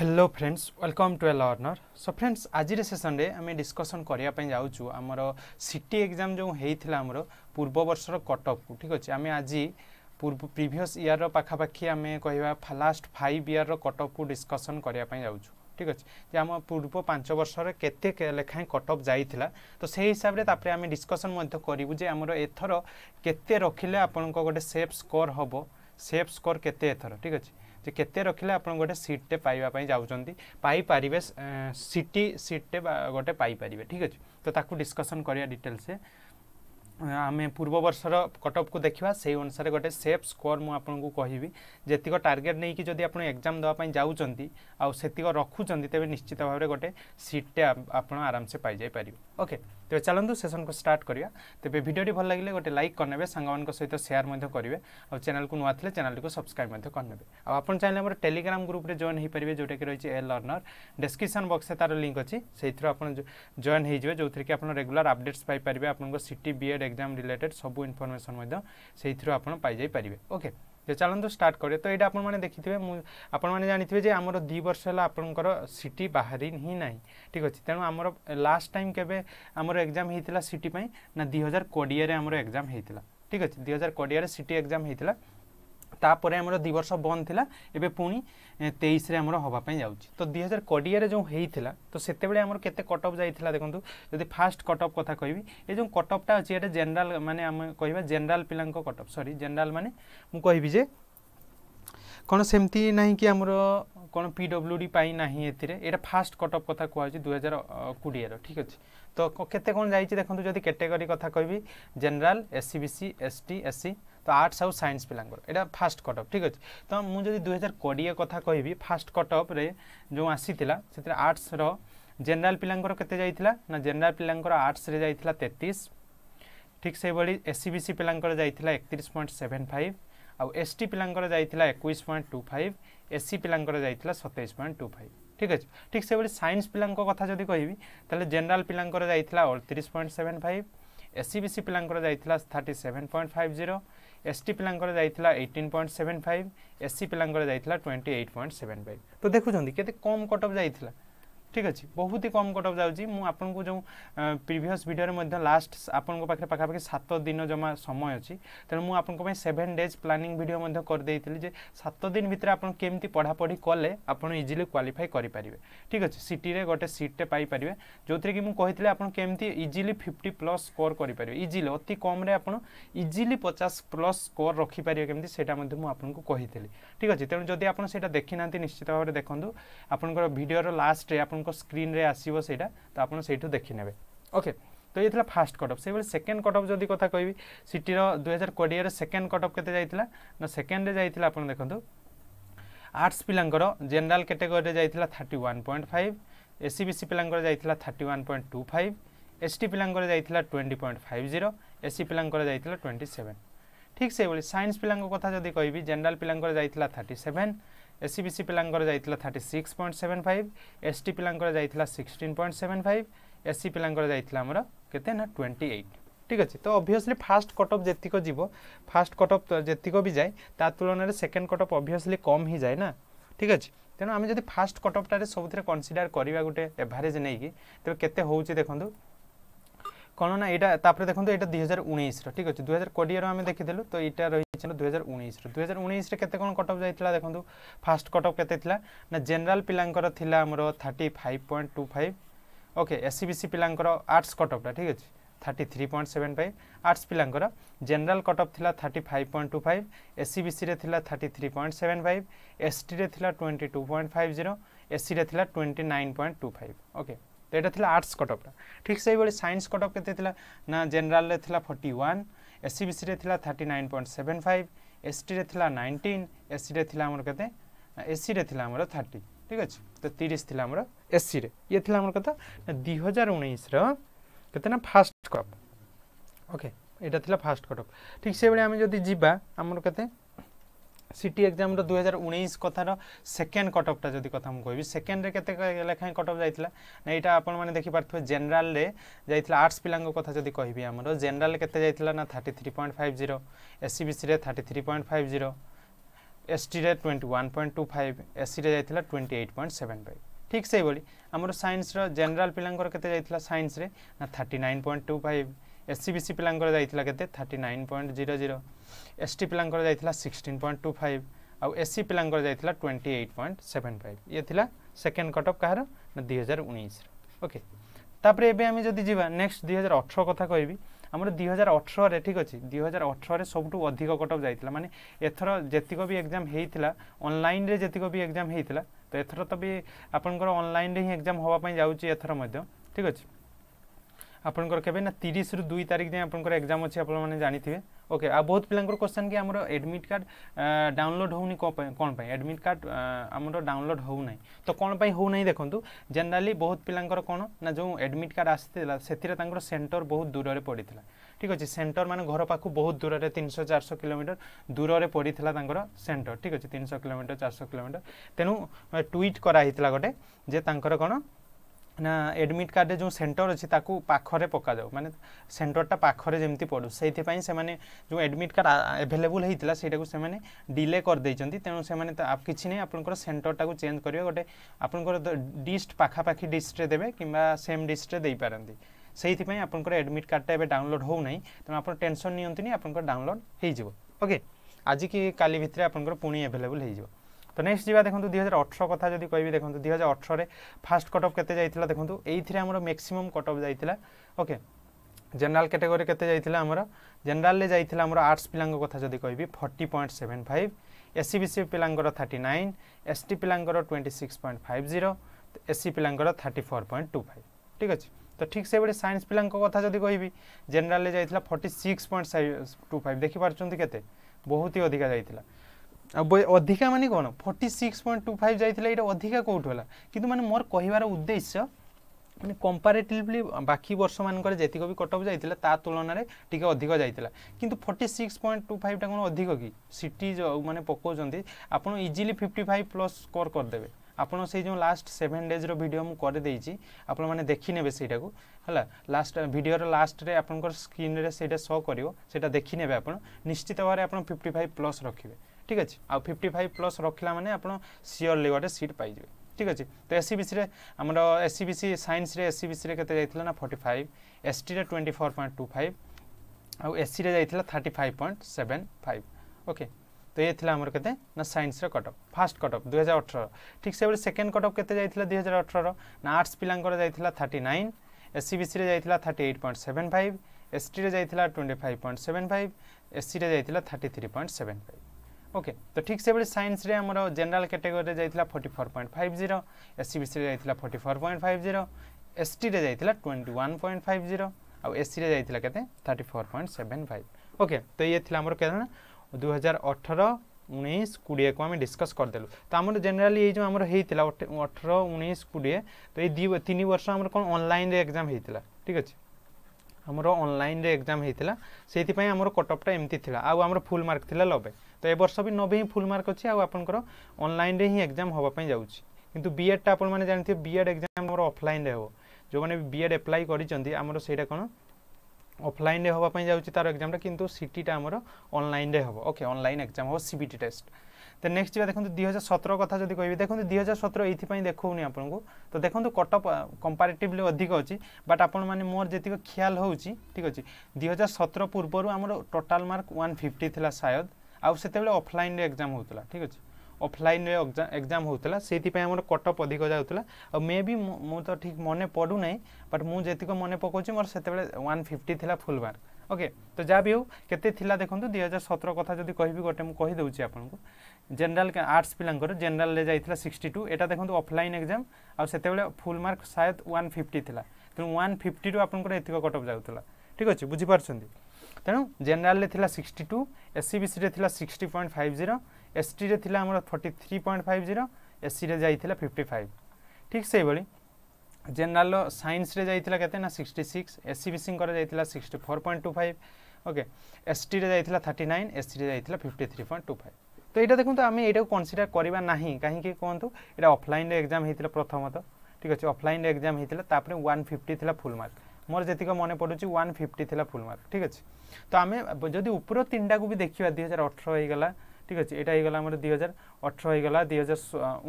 hello friends welcome to e learner so friends আজির সেসনরে আমি ডিসকসন করা যাচ্ছু আমার সিটি এক্সাম যে হয়েছিল আমার পূর্ববর্ষর কটকু ঠিক আছে আমি আজি পূর্ব প্রিভিয়স ইয়ার পাখাপাখি আমি কহবা লাস্ট ফাইভ ইয়ার কটকু ডিসকসন করা যাচ্ছু ঠিক আছে যে আম পূর্ব পাঁচ বর্ষর কেতে লেখায় কটক যাই তো সেই হিসাবে তাপরে আমি ডিসকসন করবু যে আমার এথর কেতে রখিলে আপনার গোটে সেফ স্কোর হব সেফ স্কোর কেতে এথর ঠিক আছে যে କେତେ ରଖିଲେ ଆପଣ ଗୋଟେ ସିଟ୍ଟେ ପାଇବା ପାଇଁ ଯାଉଛନ୍ତି ପାଇପାରିବେ ସିଟି ସିଟ୍ଟେ ଗୋଟେ ପାଇପାରିବେ ଠିକ୍ ଅଛି ତ ତାକୁ ଡିସ୍କସନ୍ କରିବା ଡିଟେଲ୍ସରେ ଆମେ ପୂର୍ବ ବର୍ଷର କଟଅଫ୍କୁ ଦେଖିବା ସେଇ ଅନୁସାରେ ଗୋଟେ ସେଫ୍ ସ୍କୋର୍ ମୁଁ ଆପଣଙ୍କୁ କହିବି ଯେତିକ ଟାର୍ଗେଟ୍ ନେଇକି ଯଦି ଆପଣ ଏକ୍ଜାମ୍ ଦେବା ପାଇଁ ଯାଉଛନ୍ତି ଆଉ ସେତିକ ରଖୁଛନ୍ତି ତେବେ ନିଶ୍ଚିତ ଭାବରେ ଗୋଟେ ସିଟ୍ଟେ ଆପଣ ଆରାମସେ ପାଇଯାଇପାରିବେ ଓକେ ତେବେ ଚାଲନ୍ତୁ ସେସନ୍କୁ ଷ୍ଟାର୍ଟ କରିବା ତେବେ ଭିଡ଼ିଓଟି ଭଲ ଲାଗିଲେ ଗୋଟେ ଲାଇକ୍ କରିନେବେ ସାଙ୍ଗମାନଙ୍କ ସହିତ ସେୟାର ମଧ୍ୟ କରିବେ ଆଉ ଚ୍ୟାନେଲକୁ ନୂଆ ଥିଲେ ଚ୍ୟାନେଲଟିକୁ ସବସ୍କ୍ରାଇବ୍ ମଧ୍ୟ କରିନେବେ ଆଉ ଆପଣ ଚାହିଁଲେ ଆମର ଟେଲିଗ୍ରାମ ଗ୍ରୁପ୍ରେ ଜଏନ୍ ହୋଇପାରିବେ ଯେଉଁଟାକି ରହିଛି ଏ ଲର୍ଣ୍ଣର ଡେସ୍କ୍ରିପସନ୍ ବକ୍ସରେ ତା'ର ଲିଙ୍କ୍ ଅଛି ସେଇଥିରୁ ଆପଣ ଜଏନ୍ ହୋଇଯିବେ ଯେଉଁଥିରେ କି ଆପଣ ରେଗୁଲାର ଅପଡେଟ୍ସ ପାଇପାରିବେ ଆପଣଙ୍କ ସିଟି ବିଏଡ୍ ଏକ୍ଜାମ୍ ରିଲେଟେଡ୍ ସବୁ ଇନଫର୍ମେସନ୍ ମଧ୍ୟ ସେଇଥିରୁ ଆପଣ ପାଇଯାଇପାରିବେ ଓକେ ଚାଲନ୍ତୁ ଷ୍ଟାର୍ଟ କରିବା ତ ଏଇଟା ଆପଣମାନେ ଦେଖିଥିବେ ମୁଁ ଆପଣମାନେ ଜାଣିଥିବେ ଯେ ଆମର ଦୁଇ ବର୍ଷ ହେଲା ଆପଣଙ୍କର ସି ଟି ବାହାରି ହିଁ ନାହିଁ ଠିକ୍ ଅଛି ତେଣୁ ଆମର ଲାଷ୍ଟ ଟାଇମ୍ କେବେ ଆମର ଏକ୍ଜାମ୍ ହେଇଥିଲା ସି ଟି ପାଇଁ ନା ଦୁଇ ହଜାର କୋଡ଼ିଏରେ ଆମର ଏକ୍ଜାମ୍ ହେଇଥିଲା ଠିକ୍ ଅଛି ଦୁଇ ହଜାର କୋଡ଼ିଏରେ ସି ଟି ଏକ୍ଜାମ୍ ହେଇଥିଲା তাপরে আমার দুই বর্ষ বন্ধ লা এবে পুঁ তেইশে আমার হওয়া যাচ্ছি তো দুই হাজার কোড়িয়ে যে হয়েছিল তো সেতবে আমার কেতে অফ যাই দেখুন যদি ফার্স্ট অফ কথা কবি এই যে কট অফটা অনেক এটা জেনারেল মানে আমি কহবা general cut off sorry general মানে মু যে কোণ সেমতি না কি আমার কোণ পিডব্লুডি পাই না এতে এটা ফার্স্ট অফ কথা কুহাচ্ছে দুই হাজার কোড়িয়ে ঠিক আছে তো কেতে কোণ যাই দেখুন যদি ক্যাটেগরি কথা কবি general SC BC ST SC তো আর্টস আউ সাইন্স পিলাঙ্কর এটা ফার্স্ট কট অফ ঠিক আছে তো মু যদি দুই হাজার কোড়িয়ে কথা কহবি ফার্স্ট কট অফরে যে আসিলা সেটা আর্টসর জেনারেল পিলাঙ্কর কেতে যাই না জেনারেল পিলাঙ্কর আর্টসরে যাই তেত্রিশ ঠিক সেইভাবে এসিবিসি পিলাঙ্কর যাই একত্রিশ পয়েন্ট সেভেন ফাইভ ଆଉ ଏସ୍ ଟି ପିଲାଙ୍କର ଯାଇଥିଲା ଏକୋଇଶ point two five S C ପିଲାଙ୍କର ଯାଇଥିଲା ସତେଇଶ ପଏଣ୍ଟ ଟୁ ଫାଇଭ୍ ଠିକ୍ ଅଛି ଠିକ୍ ସେଭଳି ସାଇନ୍ସ ପିଲାଙ୍କ କଥା ଯଦି କହିବି ତାହେଲେ ଜେନେରାଲ ପିଲାଙ୍କର ଯାଇଥିଲା ଅଠତିରିଶ point seven five S C B C ପିଲାଙ୍କର ଯାଇଥିଲା thirty seven point five zero ST পিলাঙ্কর যাই eighteen point seven five SC পিলাঙ্কর যাই twenty eight point seven five তো দেখুছেন কেতে কম কট অফ যাই ঠিক আছে বহুত হি কম কটঅফ যাଉଛି ମୁଁ ଆପଣଙ୍କୁ ଯେଉଁ ପ୍ରିଭିୟସ୍ ଭିଡ଼ିଓରେ ମଧ୍ୟ ଲାଷ୍ଟ ଆପଣଙ୍କ ପାଖରେ ପାଖାପାଖି ସାତ ଦିନ ଜମା ସମୟ ଅଛି ତେଣୁ ମୁଁ ଆପଣଙ୍କ ପାଇଁ ସେଭେନ୍ ଡେଜ୍ ପ୍ଲାନିଂ ଭିଡ଼ିଓ ମଧ୍ୟ କରିଦେଇଥିଲି ଯେ ସାତ ଦିନ ଭିତରେ ଆପଣ କେମିତି ପଢ଼ାପଢ଼ି କଲେ ଆପଣ ଇଜିଲି କ୍ୱାଲିଫାଇ କରିପାରିବେ ଠିକ୍ ଅଛି ସିଟିରେ ଗୋଟେ ସିଟ୍ଟେ ପାଇପାରିବେ ଯେଉଁଥିରେ କି ମୁଁ କହିଥିଲି ଆପଣ କେମିତି ଇଜିଲି ଫିଫ୍ଟି ପ୍ଲସ୍ ସ୍କୋର୍ କରିପାରିବେ ଇଜିଲି ଅତି କମ୍ରେ ଆପଣ ଇଜିଲି ପଚାଶ ପ୍ଲସ୍ ସ୍କୋର୍ ରଖିପାରିବେ କେମିତି ସେଇଟା ମଧ୍ୟ ମୁଁ ଆପଣଙ୍କୁ କହିଥିଲି ଠିକ୍ ଅଛି ତେଣୁ ଯଦି ଆପଣ ସେଇଟା ଦେଖିନାହାନ୍ତି ନିଶ୍ଚିତ ଭାବରେ ଦେଖନ୍ତୁ ଆପଣଙ୍କର ଭିଡ଼ିଓର ଲାଷ୍ଟରେ ଆପଣ ଆପଣଙ୍କ ସ୍କ୍ରିନ୍ରେ ଆସିବ ସେଇଟା ତ ଆପଣ ସେଇଠୁ ଦେଖିନେବେ ଓକେ ତ ଇଏ ଥିଲା ଫାଷ୍ଟ କଟଅଫ୍ ସେଇଭଳି ସେକେଣ୍ଡ କଟଅଫ୍ ଯଦି କଥା କହିବି ସିଟିର ଦୁଇହଜାର କୋଡ଼ିଏରେ ସେକେଣ୍ଡ କଟଅଫ୍ କେତେ ଯାଇଥିଲା ନା ସେକେଣ୍ଡରେ ଯାଇଥିଲା ଆପଣ ଦେଖନ୍ତୁ ଆର୍ଟ୍ସ ପିଲାଙ୍କର ଜେନେରାଲ୍ କାଟେଗୋରୀରେ ଯାଇଥିଲା thirty one point five SCBC ପିଲାଙ୍କର ଯାଇଥିଲା thirty one point two five ST ପିଲାଙ୍କର ଯାଇଥିଲା twenty point five zero SC ପିଲାଙ୍କର ଯାଇଥିଲା ଟ୍ୱେଣ୍ଟି ସେଭେନ୍ ঠিক সেইভাবে সাইন্স পিলাঙ্ক কথা যদি কবি জেনারেল পিলাঙ্কর যাই থার্টি সেভেন এসিবিসি পিলাঙ্কর যাই thirty six point seven five ST পিলাঙ্কর যাই sixteen point seven five SC পিলাঙ্কর যাই আমার কেতে না টোয়েন্টি এইট ঠিক আছে তো অভিয়সলি ফার্স্ট কট অফ যেতিক যাব ফার্স্ট কট অফ যেতিক বি যায় তার তুলনায় সেকেন্ড কট অফ অভিয়সলি কম হি যায় না ঠিক আছে তেমন আমি যদি ফার্স্ট কট অফটারে সবুথে কনসিডার করা গোটে এভারেজ নেই তবে কেতে হচ্ছে দেখুন কোণ না এটা তাপরে দেখুন এটা দুই হাজার উনিশর ঠিক আছে দুই হাজার কোড়িয়ে আমি দেখিদেলু তো এটা କିଛି ଦୁଇ ହଜାର ଉଣେଇଶର ଦୁଇ ହଜାର ଉଣେଇଶରେ କେତେ କ'ଣ କଟ୍ ଅଫ୍ ଯାଇଥିଲା ଦେଖନ୍ତୁ ଫାଷ୍ଟ କଟ୍ ଅଫ୍ କେତେ ଥିଲା ନା ଜେନେରାଲ ପିଲାଙ୍କର ଥିଲା ଆମର thirty five point two five okay S C B C ପିଲାଙ୍କର ଆର୍ଟ୍ସ କଟ୍ ଅଫ୍ଟା ଠିକ୍ ଅଛି thirty three point seven five arts পিলাঙ্কর জেনারেল কট অফ লা thirty five point two five SCBC লা thirty three point seven five ST লা twenty two point five zero SC লা twenty nine point two five okay তো এটা লা arts কট অফটা ঠিক সেইভাবে সাইন্স কট অফ কেতে লা না জেনারেল লা ফর্টি ওয়ান ଏସ୍ସିବିସିରେ ଥିଲା thirty nine point seven five ଏସ୍ଟିରେ ଥିଲା ନାଇଣ୍ଟିନ୍ ଏସ୍ସିରେ ଥିଲା ଆମର କେତେ ଏସ୍ସିରେ ଥିଲା ଆମର ଥାର୍ଟି ଠିକ୍ ଅଛି ତ ତିରିଶ ଥିଲା ଆମର ଏସ୍ସିରେ ଇଏ ଥିଲା ଆମର କଥା ଦୁଇ ହଜାର ଉଣେଇଶର କେତେ ନା ଫାଷ୍ଟ କପ୍ ଓକେ এটা ଥିଲା ଫାଷ୍ଟ କଟଅଫ୍ ଠିକ୍ ସେଭଳି ଆମେ ଯଦି ଯିବା ଆମର କେତେ সিটি এক্সামর দুই হাজার উনিশ কথার সেকেন্ড কটঅফটা যদি কথা মু কবি সেকেন্ডরে কেতে লেখায় কটঅফ যাই না এইটা আপন মানে দেখিপারে জেনারেলে যাই আর্টস পিলা কথা যদি কবি আমার জেনারেল কেতে যাই না thirty three point five zero SEBC thirty three point five zero এসটিরে twenty one point two five এসিরে যাই twenty eight point seven five ঠিক সেইভাবে আমার সাইন্সর জেনারেল পিলাঙ্কর কেতে যাই সাইন্সরে না thirty nine point two five SCBC ପିଲାଙ୍କର ଯାଇଥିଲା କେତେ thirty nine point zero zero S T ପିଲାଙ୍କର ଯାଇଥିଲା ସିକ୍ସଟିନ୍ ପଏଣ୍ଟ ଟୁ ଫାଇଭ୍ ଆଉ ଏସ୍ ସି ପିଲାଙ୍କର ଯାଇଥିଲା twenty eight point seven five ଇଏ ଥିଲା ସେକେଣ୍ଡ କଟ୍ ଅଫ୍ କାହାର ନା ଦୁଇହଜାର ଉଣେଇଶର ଓକେ ତାପରେ ଏବେ ଆମେ ଯଦି ଯିବା ନେକ୍ସଟ ଦୁଇହଜାର ଅଠର କଥା କହିବି ଆମର ଦୁଇ ହଜାର ଅଠରରେ ଠିକ୍ ଅଛି ଦୁଇ ହଜାର ଅଠରରେ ସବୁଠୁ ଅଧିକ କଟ୍ ଅଫ୍ ଯାଇଥିଲା ମାନେ ଏଥର ଯେତିକ ବି ଏକ୍ଜାମ୍ ହେଇଥିଲା ଅନଲାଇନ୍ରେ ଯେତିକ ବି ଏକ୍ଜାମ୍ ହେଇଥିଲା ତ ଏଥର ତ ବି ଆପଣଙ୍କର ଅନଲାଇନ୍ରେ ହିଁ ଏକ୍ଜାମ୍ ହେବା ପାଇଁ ଯାଉଛି ଏଥର ମଧ୍ୟ ଠିକ୍ ଅଛି ଆପଣଙ୍କର କେବେ ନା ତିରିଶରୁ ଦୁଇ ତାରିଖ ଯାଏଁ ଆପଣଙ୍କର ଏକ୍ଜାମ୍ ଅଛି ଆପଣମାନେ ଜାଣିଥିବେ ଓକେ ଆଉ ବହୁତ ପିଲାଙ୍କର କ୍ୱେଶ୍ଚନ୍ କି ଆମର ଏଡ଼ମିଟ୍ କାର୍ଡ଼ ଡାଉନଲୋଡ଼୍ ହେଉନି କ'ଣ ପାଇଁ କ'ଣ ପାଇଁ ଏଡ଼ମିଟ୍ କାର୍ଡ଼ ଆମର ଡାଉନଲୋଡ଼୍ ହେଉନାହିଁ ତ କ'ଣ ପାଇଁ ହେଉନାହିଁ ଦେଖନ୍ତୁ ଜେନେରାଲି ବହୁତ ପିଲାଙ୍କର କ'ଣ ନା ଯେଉଁ ଏଡ଼ମିଟ୍ କାର୍ଡ଼ ଆସିଥିଲା ସେଥିରେ ତାଙ୍କର ସେଣ୍ଟର ବହୁତ ଦୂରରେ ପଡ଼ିଥିଲା ঠিক আছে সেন্টর মানে ঘর পাখু বহুত দূরের তিনশো চারশো কিলোমিটর দূরের পড়ি তাঁর সেন্টর ঠিক আছে তিনশো কিলোমিটর চারশো কিলোমিটর তেমন টুইট করা হয়েছিল গোটে যে তাঁর কোণ ନା ଏଡ଼ମିଟ୍ କାର୍ଡ଼ରେ ଯେଉଁ ସେଣ୍ଟର ଅଛି ତାକୁ ପାଖରେ ପକାଯାଉ ମାନେ ସେଣ୍ଟରଟା ପାଖରେ ଯେମିତି ପଡ଼ୁ ସେଇଥିପାଇଁ ସେମାନେ ଯେଉଁ ଏଡ଼ମିଟ୍ କାର୍ଡ଼ ଆଭେଲେବୁଲ୍ ହେଇଥିଲା ସେଇଟାକୁ ସେମାନେ ଡିଲେ କରିଦେଇଛନ୍ତି ତେଣୁ ସେମାନେ କିଛି ନାହିଁ ଆପଣଙ୍କର ସେଣ୍ଟରଟାକୁ ଚେଞ୍ଜ କରିବେ ଗୋଟେ ଆପଣଙ୍କର ଡିଷ୍ଟ ପାଖାପାଖି ଡିଷ୍ଟରେ ଦେବେ କିମ୍ବା ସେମ୍ ଡିଷ୍ଟରେ ଦେଇପାରନ୍ତି ସେଇଥିପାଇଁ ଆପଣଙ୍କର ଏଡ଼ମିଟ୍ କାର୍ଡ଼ଟା ଏବେ ଡାଉନଲୋଡ଼୍ ହେଉନାହିଁ ତେଣୁ ଆପଣ ଟେନସନ୍ ନିଅନ୍ତୁନି ଆପଣଙ୍କର ଡାଉନଲୋଡ଼୍ ହେଇଯିବ ଓକେ ଆଜିକି କାଲି ଭିତରେ ଆପଣଙ୍କର ପୁଣି ଆଭେଲେବୁଲ୍ ହେଇଯିବ তো নেক্সট যা দেখুন দুই হাজার অঠর কথা যদি কবি দেখুন দুই হাজার অঠরের ফার্স্ট কটঅফ কেতে যাই দেখুন এইথিরে আমার ম্যাক্সিমম কটঅফ যাই ওকে জেনারেল ক্যাটেগোরি কেতে যাই আমার জেনারেলে যাই আমার আর্টস পিলাঙ্ক কথা যদি কবি forty point seven five SC BC পিলাঙ্কর থার্টি নাইন এসটি পিলাঙ্কর twenty six point five zero SC পিলাঙ্কর thirty four point two five ঠিক আছে তো ঠিক সেইভাবে সাইন্স পিলাঙ্ক কথা যদি কবি জেনারেলে যাই forty six point two five দেখিপারছেন কেতে বহুত হি অধিকা যাই অধিকা মানে কোণ forty six point two five যাই এটা অধিকা কোথাও হল কিন্তু মানে মোর কহবার উদ্দেশ্য মানে কম্পারেটিভলি বাকি বর্ষ মানকরে যেতিক বি কটক যাই তা তুলনায় টিকে অধিক যাই কিন্তু ফর্টি সিক্স পয়েন্ট টু ফাইভটা কোণ অধিক কি সিটি মানে পকাউছেন আপনার easily fifty five plus score করেদেবে আপনার সেই যে লাস্ট সেভেন ডেজ্র ভিডিও মু করেদেছি আপনার মানে দেখিনেবে সেইটাকে হল লাস্ট ভিডিওর লাস্টরে আপনার স্ক্রিনে সেইটা শো করব সেটা দেখিনেবে আপনার নিশ্চিত ভাবে আপনার ফিফটি ফাইভ প্লস রখবে ঠিক আছে আউ ফিফটি ফাইভ প্লস রখিলা মানে আপনার সিওরলি গোটে সিট পাইবে ঠিক আছে তো এসি বিসিরে আমার এসি বিসি সাইন্সরে এসি বিসিরে কেতে যাই না ফর্টি ফাইভ এসটিরে twenty four point two five আউ এসিরে যাই thirty five point seven five okay তো ইয়ে লা আমার কেতে না সাইন্সর কটঅফ ফার্স্ট কটঅফ দুই হাজার অঠর ঠিক সেভাবে সেকেন্ড কটঅফ কেতে যাই দুই হাজার অঠর না আর্টস পিলাঙ্কর যাই থার্টি নাইন এসি বিসিরে যাই thirty eight point seven five এসটিরে যাই twenty five point seven five এসিরে যাই thirty three point seven five okay তো ঠিক সেভাবে সাইন্সরে আমার জেনারেল ক্যাটেগরি যাই forty four point five zero SCBC যাই forty four point five zero এসটিরে যাই twenty one point five zero আউ এসিরে যাই কেতে thirty four point seven five okay তো ইয়ে লা আমার কেন দুই হাজার অঠর উনিশ কোড়িয়ে আমি ডিসকস করেদেলু তো আমার জেনারেলি এই যে আমার হয়েছিল অঠর উনিশ কোড়িয়ে তো এই দুই তিন বর্ষ আমার কোণ অনলাইন এক্সাম হয়েছিল ঠিক আছে আমার অনলাইন এক্সাম হয়েছিল সেইপাই আমার কটঅফটা এমতি লা আউ আমার ফুল মার্ক লা নবে তো এ বর্ষ বি নবে ହିଁ ଫୁଲ୍ ମାର୍କ ଅଛି ଆଉ ଆପଣଙ୍କର ଅନଲାଇନ୍ରେ ହିଁ ଏକ୍ଜାମ୍ ହେବା ପାଇଁ ଯାଉଛି କିନ୍ତୁ ବିଏଡ଼୍ଟା ଆପଣମାନେ ଜାଣିଥିବେ ବିଏଡ଼୍ ଏକ୍ଜାମ୍ ଆମର ଅଫ୍ଲାଇନ୍ରେ ହେବ ଯେଉଁମାନେ ବିଏଡ଼୍ ଆପ୍ଲାଏ କରିଛନ୍ତି ଆମର ସେଇଟା କ'ଣ ଅଫ୍ଲାଇନ୍ରେ ହେବା ପାଇଁ ଯାଉଛି ତା'ର ଏକ୍ଜାମ୍ଟା କିନ୍ତୁ ସିଟିଟା ଆମର ଅନଲାଇନ୍ରେ ହେବ ଓକେ ଅନଲାଇନ୍ ଏକ୍ଜାମ୍ ହେବ ସିବିଟି ଟେଷ୍ଟ ତ ନେକ୍ସଟ ଯିବା ଦେଖନ୍ତୁ ଦୁଇ ହଜାର ସତର କଥା ଯଦି କହିବି ଦେଖନ୍ତୁ ଦୁଇ ହଜାର ସତର ଏଇଥିପାଇଁ ଦେଖାଉନି ଆପଣଙ୍କୁ ତ ଦେଖନ୍ତୁ କଟଅଫ୍ କମ୍ପାରେଟିଭଲି ଅଧିକ ଅଛି ବଟ୍ ଆପଣମାନେ ମୋର ଯେତିକି ଖିଆଲ ହେଉଛି ଠିକ୍ ଅଛି ଦୁଇ ହଜାର ସତର ପୂର୍ବରୁ ଆମର ଟୋଟାଲ୍ ମାର୍କ ୱାନ୍ ଫିଫ୍ଟି ଥିଲା ସାୟଦ ଆଉ ସେତେବେଳେ ଅଫଲାଇନ୍ରେ ଏକ୍ଜାମ୍ ହେଉଥିଲା ଠିକ୍ ଅଛି ଅଫଲାଇନ୍ରେ ଏକ୍ଜାମ୍ ହେଉଥିଲା ସେଇଥିପାଇଁ ଆମର କଟଅଫ୍ ଅଧିକ ଯାଉଥିଲା ଆଉ ମେ ବି ମୁଁ ତ ଠିକ୍ ମନେ ପଡ଼ୁନାହିଁ ବଟ୍ ମୁଁ ଯେତିକ ମନେ ପକାଉଛି ମୋର ସେତେବେଳେ ୱାନ୍ ଫିଫ୍ଟି ଥିଲା ଫୁଲ୍ ମାର୍କ ଓକେ ତ ଯାହା ବି ହେଉ କେତେ ଥିଲା ଦେଖନ୍ତୁ ଦୁଇ ହଜାର ସତର କଥା ଯଦି କହିବି ଗୋଟେ ମୁଁ କହିଦେଉଛି ଆପଣଙ୍କୁ ଜେନେରାଲ୍ ଆର୍ଟ୍ସ ପିଲାଙ୍କର ଜେନେରାଲ୍ରେ ଯାଇଥିଲା ସିକ୍ସଟି ଟୁ ଏଇଟା ଦେଖନ୍ତୁ ଅଫଲାଇନ୍ ଏକ୍ଜାମ୍ ଆଉ ସେତେବେଳେ ଫୁଲ୍ ମାର୍କ ସାୟଦ ୱାନ୍ ଫିଫ୍ଟି ଥିଲା ତେଣୁ ୱାନ୍ ଫିଫ୍ଟିରୁ ଆପଣଙ୍କର ଏତିକ କଟଅଫ୍ ଯାଉଥିଲା ଠିକ୍ ଅଛି ବୁଝିପାରୁଛନ୍ତି তেমন general sixty two SCBC sixty point five zero ST আমার forty three point five zero SC যাই ফিফটি ফাইভ ঠিক সেইভাবে জেনারেল সাইন্সরে যাই কেতে না সিক্সটি সিক্স এসসিবিসিঙ্কর যাই sixty four point two five okay এসটিরে যাই থার্টি নাইন এসসিরে যাই fifty three point two five তো এইটা দেখুন আমি এইটা কনসিডার করা না কী কুহতু এটা অফলাইন এক্সাম হয়েছিল প্রথমত ঠিক আছে অফলাইন এক্সাম হয়েছিল তাপরে ওয়ান ফিফটি লা ফুল মার্ক ମୋର ଯେତିକି ମନେ ପଡ଼ୁଛି ୱାନ୍ ଫିଫ୍ଟି ଥିଲା ଫୁଲ୍ ମାର୍କ ଠିକ୍ ଅଛି ତ ଆମେ ଯଦି ଉପର ତିନିଟାକୁ ବି ଦେଖିବା ଦୁଇ ହଜାର ଅଠର ହେଇଗଲା ঠিক আছে এটা হয়ে আমার দুই হাজার অঠর হয়ে গলা দুই হাজার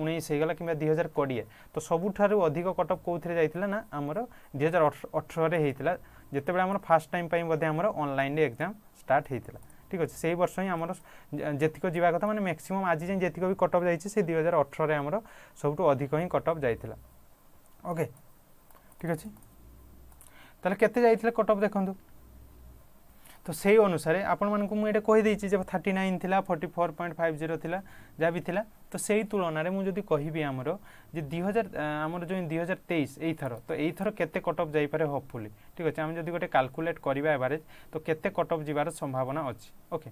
উনিশ হয়ে গলা কিংবা দুই হাজার কোড়িয়ে তো সবুঠার অধিক কটক কোথায় যাই না আমার দুই হাজার অঠরের হয়েছিল যেতবে আমার ফার্স্ট টাইম পাই বোধে আমার অনলাইনে এক্সাম স্টার্ট হয়েছিল ঠিক আছে সেই বর্ষ হি আমার যেতিক যা কথা মানে ম্যাক্সিমম আজ যাই যেতিক বি কটক যাইছে সেই দুই হাজার অঠরের আমার সবুঠু অধিক হি কটক যাই ওকে ঠিক আছে তাহলে কেতে যাই কট অফ দেখুন তো সেই অনুসারে আপনার এটা কহিদি যে থার্টি নাইন লা forty four point five zero লা যা বি তো সেই তুলনায় মু যদি কহিবি আমার যে দুই হাজার আমার যে দুই হাজার তেইশ এইথর তো এইথর কেতে কট অফ যাইপারে হোপফুলি ঠিক আছে আমি যদি গোটে কালকুলেট করা এভারেজ তো কেতে কট অফ যাবার সম্ভাবনা অছি ওকে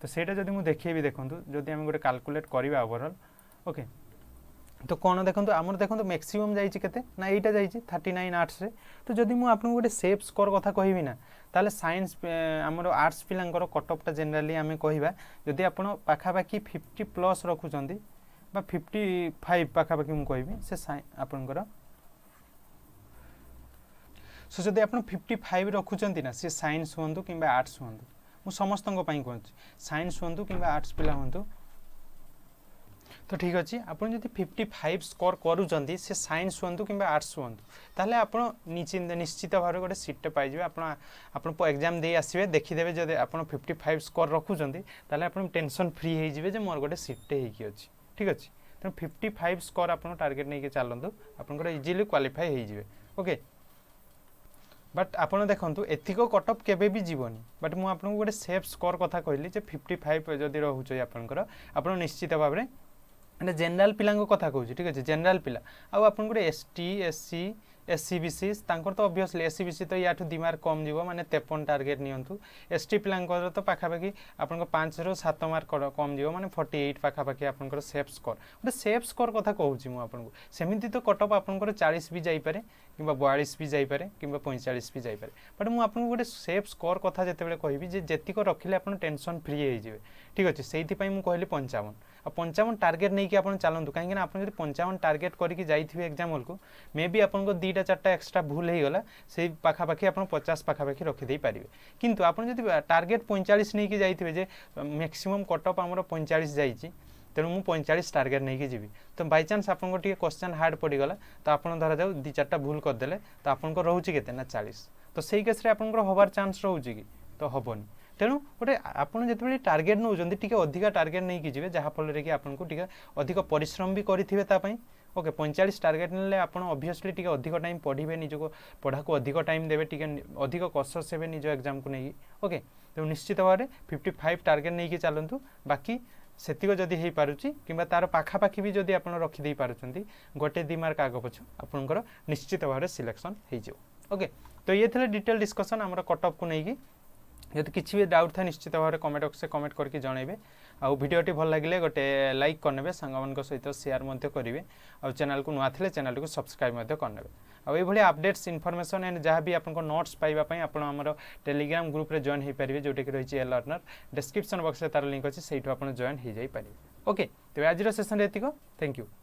তো সেইটা যদি মু দেখেবি দেখুন যদি আমি গোটে কালকুলেট করা ওভরঅল ওকে তো କ'ଣ ଦେଖନ୍ତୁ ଆମର ଦେଖନ୍ତୁ ମ୍ୟାକ୍ସିମମ୍ ଯାଇଛି କେତେ ନା ଏଇଟା ଯାଇଛି ଥାର୍ଟି ନାଇନ୍ ଆର୍ଟ୍ସରେ ତ ଯଦି ମୁଁ ଆପଣଙ୍କୁ ଗୋଟେ ସେଫ୍ ସ୍କୋର କଥା କହିବି ନା ତାହେଲେ ସାଇନ୍ସ ଆମର ଆର୍ଟ୍ସ ପିଲାଙ୍କର କଟଅଫ୍ଟା ଜେନେରାଲି ଆମେ କହିବା ଯଦି ଆପଣ ପାଖାପାଖି ଫିଫ୍ଟି ପ୍ଲସ୍ ରଖୁଛନ୍ତି বা ফিফটি ফাইভ পাখাপাখি মু কবি সে আপনার সো যদি আপনার ফিফটি ফাইভ রখুছেন না সে সাইন্স হুম কিংবা আর্টস হুম মু সমস্ত কুচি সাইন্স হুম কিংবা আর্টস পিলা হুম তো ঠিক আছে আপনার যদি ফিফটি ফাইভ স্কোর করুচার সে সাইন্স হুঁতু কিংবা আর্টস হুঁতু তাহলে আপনার নিশ্চিত নিশ্চিত ভাবে গোটে সিটটে পাইবে আপনার আপনার এক্সাম দিয়ে আসবে দেখিদেবে যদি আপনার ফিফটি ফাইভ স্কোর রখুচার তাহলে আপনার টেনশন ফ্রি হয়ে যাবে যে মোর গোটে সিটটে হয়েকি অছি ঠিক আছে তেমন ফিফটি ফাইভ স্কোর আপনার টার্গেট নিয়ে চালু আপনার ইজিলি কোয়ালিফাই হয়ে যাবে ওকে বাট আপনার দেখুন এতিক কট অফ কেবে বি যাবনি বাট মু আপনার গোটে সেফ স্কোর কথা কহিলি যে ফিফটি ফাইভ যদি রুচি আপনার আপনার নিশ্চিত ভাবে ମାନେ ଜେନେରାଲ ପିଲାଙ୍କ କଥା କହୁଛି ଠିକ୍ ଅଛି ଜେନେରାଲ ପିଲା ଆଉ ଆପଣଙ୍କର S T S C S CBC তাঁর তো অবভিয়সলি এস সিবিসি তো ইয়াঠু দুই মার্ক কম যাব মানে তেপন টার্গেট নিয়ন্তু এস টি পিলাঙ্কর তো পাখাপাখি আপনার পাঁচরু সাত মার্ক কম যাব মানে ফর্টি এইট পাখাপাখি আপনার সেফ স্কোর গোটে সেফ স্কোর কথা কুচি মু আপনার সেমিতি তো কটঅফ আপনার চাশ বি যাইপরে কিংবা বয়াল্লিশ বি যাইপরে কিংবা পঁয়চাশ বি যাইপরে বট মু আপনার গোটে সেফ স্কোর কথা যেতবে কবি যে যেতিক রখিলে আপনার টেনশন ফ্রি হয়ে যাবে ঠিক আছে সেইপাই মু কহিলি পঞ্চাবন আর পঞ্চাবন টার্গেট নেই আপনার চালু কিন্তু আপনার যদি পঞ্চাবন টার্গেট করি যাই এক্সাম্পল কু মে বি আপনার দুইটা চারটা এক্সট্রা ভুল হয়ে গলা সেই পাখাপাখি আপনার পচাশ পাখাপাখি রখিদে পারে কিন্তু আপনার যদি টার্গেট পঁয়চাশ নিয়ে যাই যে ম্যাক্সিমম কট অফ আমার পঁয়চাশ যাই তেমন মু পঁয়চাশ টার্গেট নিয়ে যাবি তো বাই চান্স আপনার টিকি কোশ্চেন হার্ড পড়িগলা তো আপনার ধরা যাও দুই চারটা ভুল করেদেলে তো আপনার রয়েছে কেতে না চাশ তো সেই কেসে আপনার হবার চান্স রয়েছে কি তো হবনি তেমন গোটে আপনার যেতবে টার্গেট নেওছেন টিকি অধিকা টার্গেট নিয়ে যাবে যাফলের কি আপনার টিকি অধিক পরিশ্রম বি করে তাপাই ওকে পঁয়চাশ টার্গেট নেলে আপনার অভিয়সলি টিকি অধিক টাইম পড়বে নিজকে পড়াকে অধিক টাইম দেবে টিকি অধিক কসস হবে নিজ এক্সামকে ওকে তেমন নিশ্চিত ভাবে ফিফটি ফাইভ টার্গেট নিয়ে চালু বাকি সেতিক যদি হয়ে পুচি কিংবা তার পাখাপাখি বি যদি আপনার রখিদেই পারুচ্ছেন গোটে দুই মার্ক আগ পছ আপনার নিশ্চিত ভাবে সিলেকশন হয়ে যাব ওকে তো ইয়ে লা ডিটেল ডিসকসন আমার কটঅফ কু যদি কিছু বি ডাউট থাকে নিশ্চিত ভাবে কমেন্ট বক্সে কমেন্ট করি জনাইবে ଆଉ ଭିଡ଼ିଓଟି ଭଲ ଲାଗିଲେ ଗୋଟେ ଲାଇକ୍ କରିନେବେ ସାଙ୍ଗମାନଙ୍କ ସହିତ ସେୟାର ମଧ୍ୟ କରିବେ ଆଉ ଚ୍ୟାନେଲକୁ ନୂଆ ଥିଲେ ଚ୍ୟାନେଲକୁ ସବସ୍କ୍ରାଇବ୍ ମଧ୍ୟ କରିନେବେ ଆଉ ଏଇଭଳି ଅପଡେଟ୍ସ ଇନଫର୍ମେସନ୍ ଆଣ୍ଡ ଯାହା ବି ଆପଣଙ୍କ ନୋଟ୍ସ ପାଇବା ପାଇଁ ଆପଣ ଆମର ଟେଲିଗ୍ରାମ ଗ୍ରୁପରେ ଜଏନ୍ ହୋଇପାରିବେ ଯେଉଁଟାକି ରହିଛି ଏ ଲର୍ଣ୍ଣର ଡେସ୍କ୍ରିପସନ୍ ବକ୍ସରେ ତା'ର ଲିଙ୍କ୍ ଅଛି ସେଇଠୁ ଆପଣ ଜଏନ୍ ହୋଇଯାଇପାରିବେ ଓକେ ତେବେ ଆଜିର ସେସନ୍ରେ ଏତିକ ଥ୍ୟାଙ୍କ ୟୁ